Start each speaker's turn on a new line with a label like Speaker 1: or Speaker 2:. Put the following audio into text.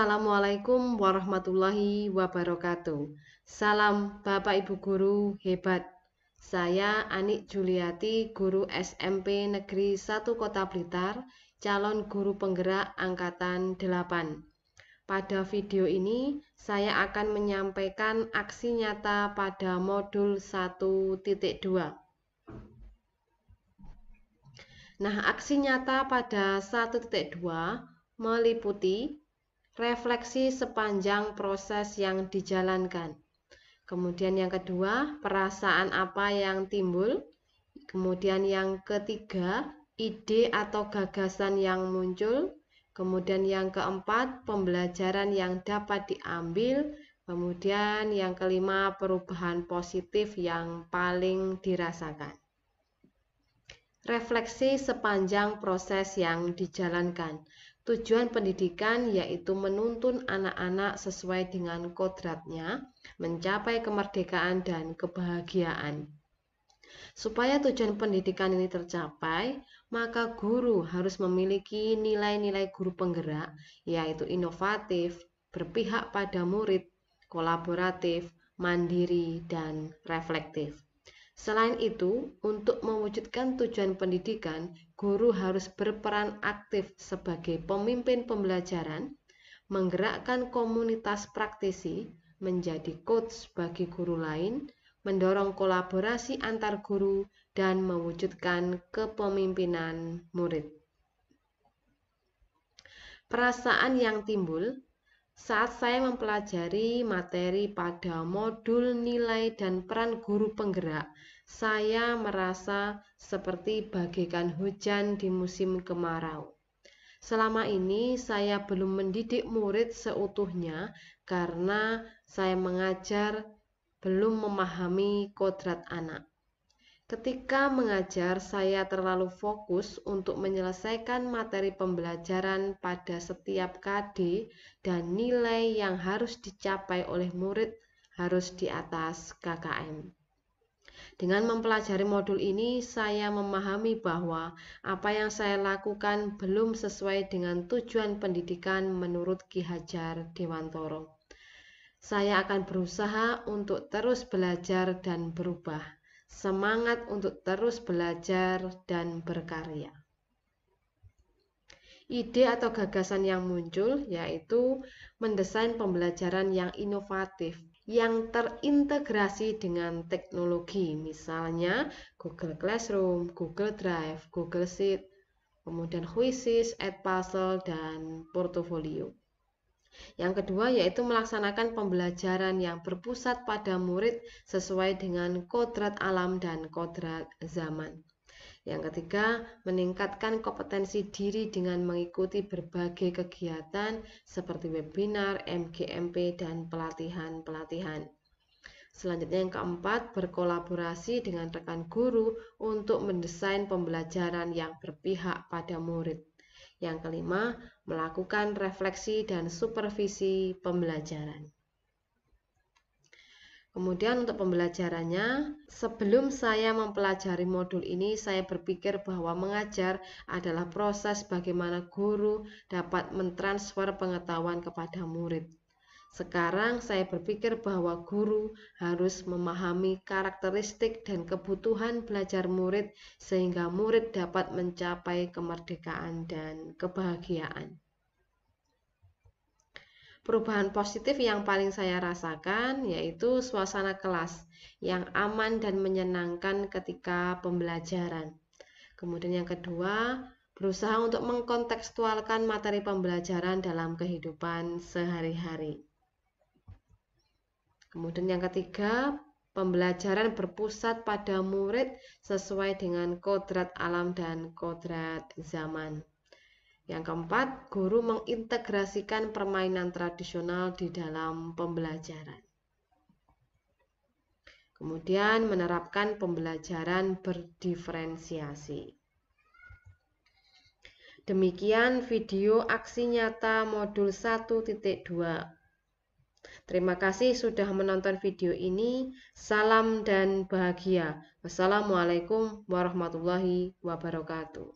Speaker 1: Assalamualaikum warahmatullahi wabarakatuh. Salam Bapak Ibu Guru hebat. Saya Anik Juliati, guru SMP Negeri 1 Kota Blitar, calon guru penggerak angkatan 8. Pada video ini, saya akan menyampaikan aksi nyata pada modul 1.2. Nah, aksi nyata pada 1.2 meliputi refleksi sepanjang proses yang dijalankan. Kemudian yang kedua, perasaan apa yang timbul. Kemudian yang ketiga, ide atau gagasan yang muncul. Kemudian yang keempat, pembelajaran yang dapat diambil. Kemudian yang kelima, perubahan positif yang paling dirasakan. Refleksi sepanjang proses yang dijalankan. Tujuan pendidikan yaitu menuntun anak-anak sesuai dengan kodratnya, mencapai kemerdekaan dan kebahagiaan. Supaya tujuan pendidikan ini tercapai, maka guru harus memiliki nilai-nilai guru penggerak, yaitu inovatif, berpihak pada murid, kolaboratif, mandiri, dan reflektif. Selain itu, untuk mewujudkan tujuan pendidikan, guru harus berperan aktif sebagai pemimpin pembelajaran, menggerakkan komunitas praktisi, menjadi coach bagi guru lain, mendorong kolaborasi antar guru, dan mewujudkan kepemimpinan murid. Perasaan yang timbul saat saya mempelajari materi pada modul nilai dan peran guru penggerak, saya merasa seperti bagaikan hujan di musim kemarau. Selama ini saya belum mendidik murid seutuhnya karena saya mengajar belum memahami kodrat anak. Ketika mengajar, saya terlalu fokus untuk menyelesaikan materi pembelajaran pada setiap KD dan nilai yang harus dicapai oleh murid harus di atas KKM. Dengan mempelajari modul ini, saya memahami bahwa apa yang saya lakukan belum sesuai dengan tujuan pendidikan menurut Ki Hajar Dewantoro. Saya akan berusaha untuk terus belajar dan berubah semangat untuk terus belajar dan berkarya. Ide atau gagasan yang muncul yaitu mendesain pembelajaran yang inovatif yang terintegrasi dengan teknologi, misalnya Google Classroom, Google Drive, Google Sheet, kemudian Quizzes, Edpuzzle, dan Portfolio. Yang kedua yaitu melaksanakan pembelajaran yang berpusat pada murid sesuai dengan kodrat alam dan kodrat zaman. Yang ketiga, meningkatkan kompetensi diri dengan mengikuti berbagai kegiatan seperti webinar, MGMP, dan pelatihan-pelatihan. Selanjutnya yang keempat, berkolaborasi dengan rekan guru untuk mendesain pembelajaran yang berpihak pada murid. Yang kelima, melakukan refleksi dan supervisi pembelajaran. Kemudian untuk pembelajarannya, sebelum saya mempelajari modul ini, saya berpikir bahwa mengajar adalah proses bagaimana guru dapat mentransfer pengetahuan kepada murid. Sekarang saya berpikir bahwa guru harus memahami karakteristik dan kebutuhan belajar murid sehingga murid dapat mencapai kemerdekaan dan kebahagiaan. Perubahan positif yang paling saya rasakan yaitu suasana kelas yang aman dan menyenangkan ketika pembelajaran. Kemudian yang kedua, berusaha untuk mengkontekstualkan materi pembelajaran dalam kehidupan sehari-hari. Kemudian yang ketiga, pembelajaran berpusat pada murid sesuai dengan kodrat alam dan kodrat zaman. Yang keempat, guru mengintegrasikan permainan tradisional di dalam pembelajaran. Kemudian menerapkan pembelajaran berdiferensiasi. Demikian video aksi nyata modul 1.2 Terima kasih sudah menonton video ini. Salam dan bahagia. Wassalamualaikum warahmatullahi wabarakatuh.